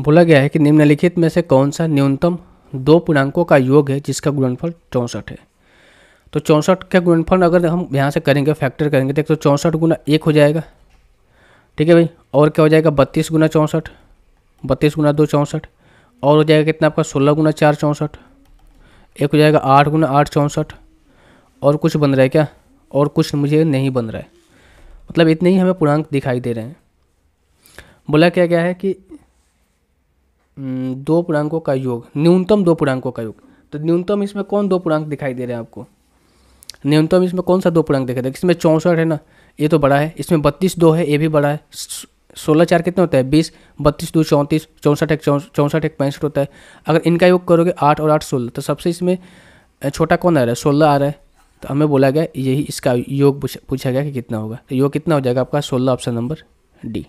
बोला गया है कि निम्नलिखित में से कौन सा न्यूनतम दो पूर्णांकों का योग है जिसका गुणनफल चौंसठ है तो चौंसठ का गुणनफल अगर हम यहाँ से करेंगे फैक्टर करेंगे देख तो चौंसठ गुना एक हो जाएगा ठीक है भाई और क्या हो जाएगा बत्तीस गुना चौंसठ बत्तीस गुना दो चौंसठ और हो जाएगा कितना आपका सोलह गुना चार चौंसठ एक हो जाएगा आठ गुना आठ चौंसठ और कुछ बन रहा है क्या और कुछ मुझे नहीं बन रहा है मतलब इतने ही हमें पूर्णांक दिखाई दे रहे हैं बोला क्या गया है कि हम्म, दो पूर्णांकों का योग न्यूनतम दो पूर्णांकों का योग तो न्यूनतम इसमें कौन दो पूर्णांक दिखाई दे रहे हैं आपको न्यूनतम इसमें कौन सा दो पूर्णांक दिखाई दे रहा है इसमें चौंसठ है ना ये तो बड़ा है इसमें बत्तीस दो है ये भी बड़ा है सोलह चार कितना होता है बीस बत्तीस दो चौंतीस चौंसठ एक चौंसठ एक पैंसठ होता है अगर इनका योग करोगे आठ और आठ सोलह तो सबसे इसमें छोटा कौन आ रहा है सोलह आ रहा है तो हमें बोला गया यही इसका योग पूछा गया कि कितना होगा तो योग कितना हो जाएगा आपका सोलह ऑप्शन नंबर डी